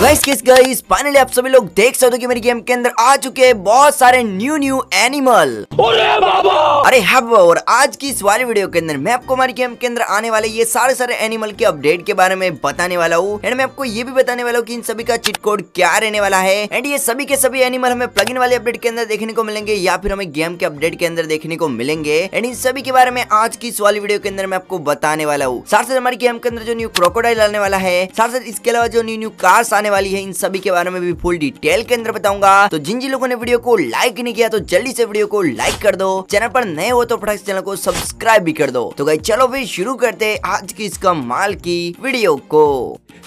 guys guys guys finally आप सभी लोग देख सकते हो कि मेरी गेम के अंदर आ चुके हैं बहुत सारे न्यू न्यू एनिमल अरे बाबा अरे हब हाँ, और आज की इस वाली वीडियो के अंदर मैं आपको हमारी गेम के अंदर आने वाले ये सारे सारे एनिमल के अपडेट के बारे में बताने वाला हूँ एंड मैं आपको ये भी बताने वाला हूँ की इन सभी का चिट कोड क्या रहने वाला है एंड ये सभी के सभी एनिमल हमें प्लग वाले अपडेट के अंदर देखने को मिलेंगे या फिर हमें गेम के अपडेट के अंदर देखने को मिलेंगे एंड इन सभी के बारे में आज की इस वाली वीडियो के अंदर मैं आपको बताने वाला हूँ साथ साथ हमारी गेम के अंदर जो न्यू क्रोकोडाइल आने वाला है साथ साथ इसके अलावा जो न्यू न्यू कार्स आने आने वाली है इन सभी के बारे में भी फुल डिटेल के अंदर बताऊंगा तो जिन जिन लोगों ने वीडियो को लाइक नहीं किया तो जल्दी से वीडियो को लाइक कर दो चैनल पर नए हो तो फटाक चैनल को सब्सक्राइब भी कर दो तो गई चलो भी शुरू करते आज की इस कमाल की वीडियो को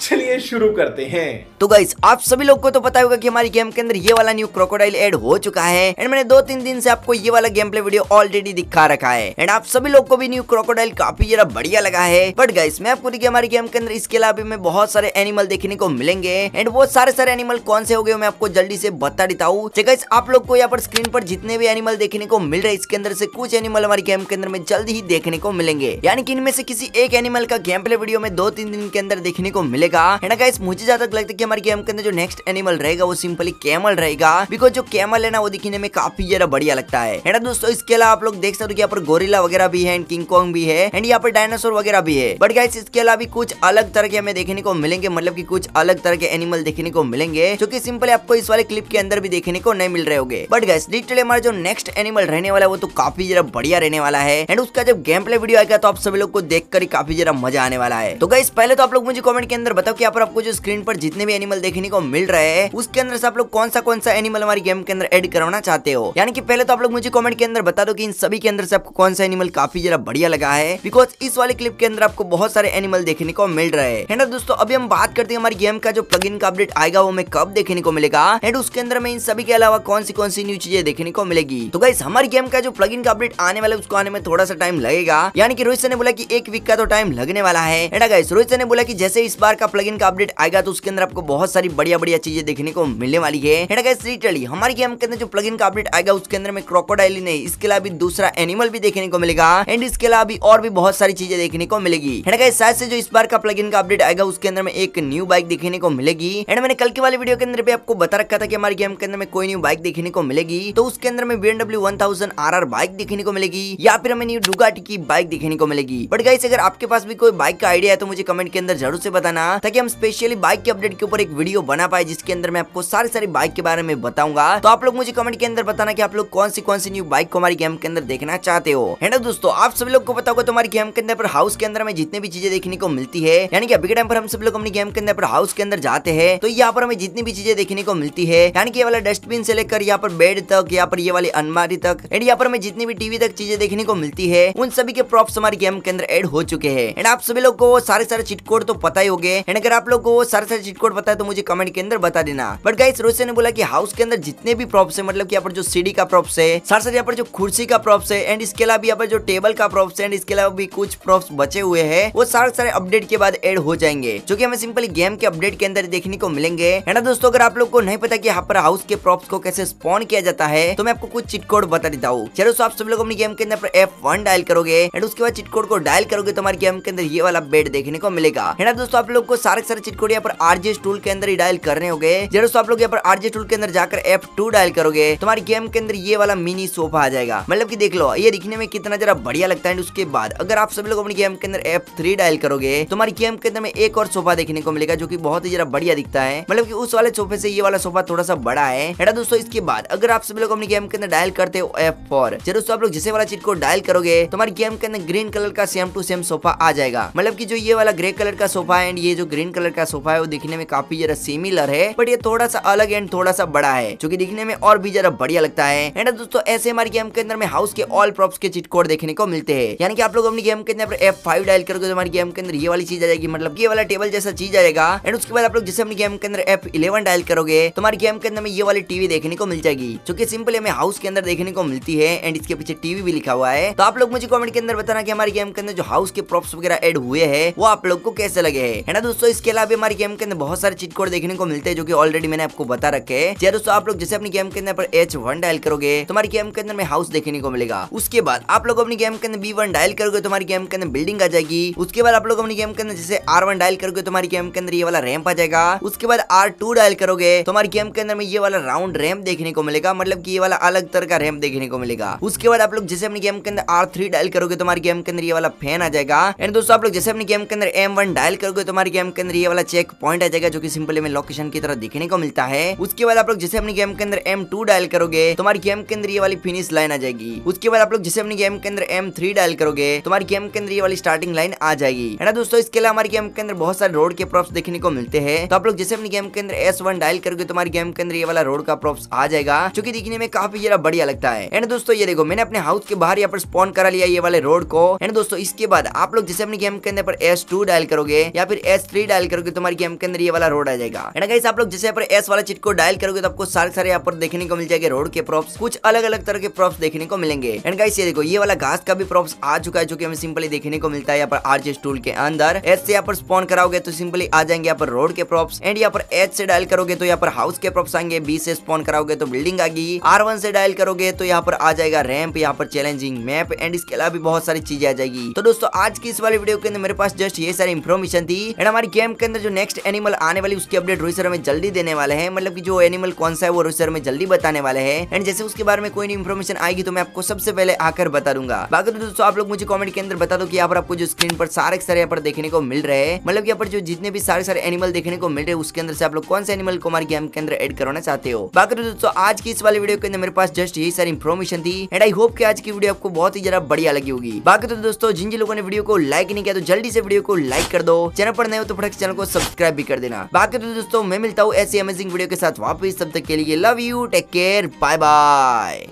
चलिए शुरू करते हैं तो गाइस आप सभी लोग को तो पता होगा कि हमारी गेम के अंदर ये वाला न्यू क्रोकोडाइल एड हो चुका है एंड मैंने दो तीन दिन से आपको ये वाला गेम प्ले वीडियो ऑलरेडी दिखा रखा है एंड आप सभी लोग को भी न्यू क्रोकोडाइल काफी जरा बढ़िया लगा है बट गाइस मैं आपको देखिए हमारी गेम के अंदर इसके अलावा हमें बहुत सारे एनिमल देखने को मिलेंगे एंड वो सारे सारे एनिमल कौन से हो गए मैं आपको जल्दी से बता देता हूँ आप लोग को यहाँ पर स्क्रीन पर जितने भी एनिमल देखने को मिल रहे इसके अंदर से कुछ एनिमल हमारी गेम के अंदर में जल्द ही देखने को मिलेंगे यानी कि इनमें से किसी एक एनिमल का गेम प्ले वीडियो में दो तीन दिन के अंदर देखने को मिलेगा एंड गाइस मुझे ज्यादा तो लगता है कि हमारे गेम के अंदर जो नेक्स्ट एनिमल रहेगा वो सिंपली कैमल रहेगा बिकॉज जो कैमल है ना वो दिखने में काफी ज्यादा बढ़िया लगता है एंड दोस्तों इसके अलावा आप लोग देख सकते हो यहाँ पर गोरिला वगैरह भी है एंड किंग कॉन्ग भी है एंड यहाँ पर डायनासोर वगैरह भी है बट गाइस इसके अलावा कुछ अलग तरह के हमें देखने को मिलेंगे मतलब की कुछ अलग तरह के एनिमल देखने को मिलेंगे जो की सिंपल आपको इस वाले क्लिप के अंदर भी देखने को नहीं मिल रहे होंगे बट गैस डिटेली हमारा जो नेक्स्ट एनिमल रहने वाला है वो तो काफी जरा बढ़िया रहने वाला है एंड उसका जब गेम प्ले वीडियो आएगा तो आप सभी लोग को देख ही काफी जरा मजा आने वाला है तो गैस पहले तो आप लोग मुझे कॉमेंट के अंदर बताओ की यहाँ पर आपको जो स्क्रीन पर जितने भी एनिमल देखने को मिल रहे हैं उसके अंदर से आप लोग कौन सा कौन सा एनिमल हमारी गेम के अंदर एड करवाना चाहते हो यानी कि पहले तो आप लोग मुझे कमेंट के अंदर बता दो कि इन सभी के अंदर से आपको कौन सा एनिमल काफी जरा बढ़िया लगा है बिकॉज इस वाले क्लिप के अंदर आपको बहुत सारे एनिमल देखने को मिल रहे हैं दोस्तों अभी हम बात करते हैं हमारी गेम का जो प्लग दिन का अपडेट आएगा वो हमें कब देखने को मिलेगा एंड उसके अंदर में इन सभी के अलावा कौन सी कौन सी न्यू चीजें देखने को मिलेगी तो गाइस हमारे गेम का जो प्लग का अपडेट आने वाला है उसको आने में थोड़ा सा टाइम लगेगा यानी कि रोहित सर ने बोला की एक वीक का तो टाइम लगने वाला है एंड गाइस रोहित सर ने बोला की जैसे इस बार का प्लग का अपडेट आएगा तो उसके अंदर आपको बहुत सारी बढ़िया बढ़िया चीजें देखने को मिलने वाली है हमारे गेम के अंदर जो प्लग का अपडेट आएगा उसके अंदर में क्रोकोडाइल नहीं इसके अलावा दूसरा एनिमल भी देखने को मिलेगा एंड इसके अलावा भी और भी बहुत सारी चीजें देखने को मिलेगी शायद से जो इस बार का प्लग का अपडेट आएगा उसके अंदर में एक न्यू बाइक देखने को मिलेगी मिलेगी एंड मैंने कल के वाले वीडियो के अंदर भी आपको बता रखा था कि हमारे गेम के अंदर में कोई न्यू बाइक देखने को मिलेगी तो उसके अंदर में BMW one thousand R R bike देखने को मिलेगी या फिर हमें न्यू डुगाटी की बाइक देखने को मिलेगी बट गाइस अगर आपके पास भी कोई बाइक का आइडिया है तो मुझे कमेंट के अंदर जरूर से बताना ताकि हम स्पेशली बाइक के अपडेट के ऊपर एक वीडियो बना पाए जिसके अंदर मैं आपको सारे सारी बाइक के बारे में बताऊंगा तो आप लोग मुझे कमेंट के अंदर बताना की आप लोग कौन सी कौन सी न्यू बाइक को हमारी गेम के अंदर देखना चाहते हो है दोस्तों आप सभी लोग को पता होगा तुम्हारी गेम के अंदर हाउस के अंदर में जितने भी चीजें देखने को मिलती है यानी कि अभी के टाइम पर हम सब लोग अपनी गेम के अंदर हाउस के अंदर जाते आते हैं तो यहाँ पर हमें जितनी भी चीजें देखने को मिलती है यानी कि ये वाला डस्टबिन से लेकर यहाँ पर बेड तक यहाँ पर ये वाली अनमारी तक एंड यहाँ पर हमें जितनी भी टीवी तक चीजें देखने को मिलती है उन सभी के प्रॉप्स हमारे गेम के अंदर एड हो चुके हैं एंड आप सभी लोग को सारे सारे चिट तो पता ही हो गए एंड अगर आप लोग को सारे सारे चिट पता है तो मुझे कमेंट के अंदर बता देना बट गाइस रोशन ने बोला की हाउस के अंदर जितने भी प्रॉप्स है मतलब की यहाँ पर जो सीढ़ी का प्रॉप्स है सारे सारे यहाँ पर जो कुर्सी का प्रॉप्स है एंड इसके अलावा यहाँ पर जो टेबल का प्रॉप्स है एंड इसके अलावा भी कुछ प्रॉप्स बचे हुए है वो सारे सारे अपडेट के बाद एड हो जाएंगे जो की हमें सिंपली गेम के अपडेट के अंदर देखने को मिलेंगे है ना दोस्तों अगर आप लोग को नहीं पता की यहाँ पर हाउस के प्रॉप्स को कैसे स्पॉन किया जाता है तो मैं आपको कुछ चिटकोड बता देता हूँ चलो आप सब लोग अपने गेम के अंदर एफ वन डायल करोगे एंड उसके बाद चिटकोड को डायल करोगे तो हमारे गेम के अंदर ये वाला बेड देखने को मिलेगा है ना दोस्तों आप लोग को सारे सारे चिटकोड यहाँ पर आरजे टूल के अंदर ही डायल करने हो गए दोस्तों आप लोग यहाँ पर आरजे टूल के अंदर जाकर एफ टू डायल करोगे तुम्हारे तो गेम के अंदर ये वाला मिनी सोफा आ जाएगा मतलब की देख लो ये दिखने में कितना जरा बढ़िया लगता है उसके बाद अगर आप सब लोग अपने गेम के अंदर एफ डायल करोगे तुम्हारे तो गेम के अंदर एक और सोफा देखने को मिलेगा जो की बहुत ही जरा बढ़िया दिखता है मतलब की उस वाले सोफे से ये वाला सोफा थोड़ा सा बड़ा है हेटा दोस्तों इसके बाद अगर आप सभी लोग अपने गेम के अंदर डायल करते हो एफ फोर जब दोस्तों आप लोग जिसे वाला चीट को डायल करोगे तो हमारे गेम के अंदर ग्रीन कलर का सेम टू सेम सोफा आ जाएगा मतलब की जो ये वाला ग्रे कलर का सोफा है एंड ये जो ग्रीन कलर का सोफा है वो दिखने में काफी जरा सिमिलर है बट ये थोड़ा सा अलग एंड थोड़ा सा बड़ा है जो की दिखने में और भी जरा बढ़िया लगता है एंड दोस्तों ऐसे हमारे गेम के अंदर में हाउस के ऑल प्रॉप्स के चीट कोड देखने को मिलते हैं यानी कि आप लोग अपनी गेम के अंदर एफ फाइव डायल करोगे तो हमारे गेम के अंदर ये वाली चीज आ जाएगी मतलब ये वाला टेबल जैसा चीज आएगा एंड उसके बाद आप लोग से अपनी गेम के अंदर एफ इलेवन डायल करोगे तुम्हारी गेम के अंदर ये वाली टीवी देखने को मिल जाएगी जो की सिंपल हमें हाउस के अंदर देखने को मिलती है एंड इसके पीछे टीवी भी लिखा हुआ है तो आप लोग मुझे कॉमेंट के अंदर बताना की हमारी गेम के अंदर जो हाउस के प्रॉप्स वगैरह एड हुए है वो आप लोग को कैसे लगे है ना दोस्तों इसके अलावा हमारी गेम के अंदर बहुत सारे चिटकोड देखने को मिलते हैं जो की ऑलरेडी मैंने आपको बता रखे है दोस्तों आप लोग जैसे अपनी गेम के अंदर एच वन डायल करोगे तुम्हारी गेम के अंदर में हाउस देखने को मिलेगा उसके बाद आप लोग अपनी गेम के अंदर बी वन डायल करोगे तुम्हारी गेम के अंदर बिल्डिंग आ जाएगी उसके बाद आप लोग अपनी गेम के अंदर जैसे आर वन डायल करोगे तुम्हारी गेम के अंदर ये वाला रैंप आ जाएगा मिलेगा उसके बाद आर टू डायल करोगे तो हमारे गेम के अंदर में ये वाला राउंड रैम देखने को मिलेगा मतलब की ये वाला अलग तरह का रैम देखने को मिलेगा उसके बाद आप लोग जैसे अपने गेम के अंदर आर थ्री डायल करोगे हमारे गेम के अंदर ये वाला फैन आ जाएगा एंड दोस्तों आप लोग जैसे अपने गेम के अंदर एम वन डायल करोगे तुम्हारे गेम के अंदर ये वाला चेक पॉइंट आ जाएगा जो की सिंपली में लोकेशन की तरह देखने को मिलता है उसके बाद आप लोग जैसे अपने गेम के अंदर एम टू डायल करोगे तुम्हारे गेम के अंदर ये वाली फिनिश लाइन आ जाएगी उसके बाद आप लोग जैसे अपने गेम के अंदर एम थ्री डायल करोगे तुम्हारे गेम के अंदर ये वाली स्टार्टिंग लाइन आ जाएगी है ना दोस्तों इसके लिए हमारे गेम के अंदर बहुत सारे रोड के प्रॉप्स देखने को मिलते हैं तो आप लोग जैसे अपनी गेम के अंदर एस वन डायल करोगे तुम्हारी गेम के अंदर ये वाला रोड का प्रॉप्स आ जाएगा जो की दिखने में काफी ज्यादा बढ़िया लगता है एंड दोस्तों ये देखो मैंने अपने हाउस के बाहर यहाँ पर स्पॉन करा लिया ये वाले रोड को एंड दोस्तों इसके बाद आप लोग जैसे अपने गेम के अंदर एस टू डायल करोगे या फिर एस थ्री डायल करोगे तुम्हारी गेम के अंदर ये वाला रोड आ जाएगा एंड गाइस आप लोग जैसे यहाँ पर एस वाला चिट को डायल करोगे तो आपको सारे सारे यहाँ पर देखने को मिल जाएगा रोड के प्रॉप्स कुछ अलग अलग तरह के प्रॉप्स देखने को मिलेंगे एंड गाइस ये देखो ये वाला घास का भी प्रॉप्स आ चुका है जो की हमें सिंपली देखने को मिलता है यहाँ पर आरजे टूल के अंदर एस से यहाँ पर स्पॉन कराओगे तो सिंपली आ जाएंगे यहाँ पर रोड के प्रॉप्स प्रॉप्स एंड यहाँ पर एच से डायल करोगे तो यहाँ पर हाउस के प्रॉप्स आएंगे बी से स्पॉन कराओगे तो बिल्डिंग आ गई आर से डायल करोगे तो यहाँ पर आ जाएगा रैम्प यहाँ पर चैलेंजिंग मैप एंड इसके अलावा भी बहुत सारी चीजें आ जाएगी तो दोस्तों आज की इस वाली वीडियो के अंदर मेरे पास जस्ट ये सारी इन्फॉर्मेशन थी एंड हमारी गेम के अंदर जो नेक्स्ट एनिमल आने वाली उसकी अपडेट रोहित सर जल्दी देने वाले हैं मतलब की जो एनिमल कौन सा है वो रोहित सर जल्दी बताने वाले हैं एंड जैसे उसके बारे में कोई इन्फॉर्मेशन आएगी तो मैं आपको सबसे पहले आकर बता दूंगा बाकी तो दोस्तों आप लोग मुझे कॉमेंट के अंदर बता दो यहाँ पर आपको जो स्क्रीन पर सारे सारे यहाँ पर देखने को मिल रहे हैं मतलब यहाँ पर जो जितने भी सारे सारे एनिमल देखने को मिल रहे उसके अंदर से आप लोग कौन से एनिमल को हमारे गेम के अंदर एड करवाना चाहते हो बाकी तो दोस्तों आज की इस वाली वीडियो के अंदर मेरे पास जस्ट यही सारी इन्फॉर्मेशन थी एंड आई होप की आज की वीडियो आपको बहुत ही ज्यादा बढ़िया लगी होगी बाकी तो दोस्तों जिन जिन लोगों ने वीडियो को लाइक नहीं किया तो जल्दी से वीडियो को लाइक कर दो चैनल पर नए हो तो फटक चैनल को सब्सक्राइब भी कर देना बाकी तो दोस्तों मैं मिलता हूँ ऐसी अमेजिंग वीडियो के साथ वापस तब तक के लिए love you take care bye bye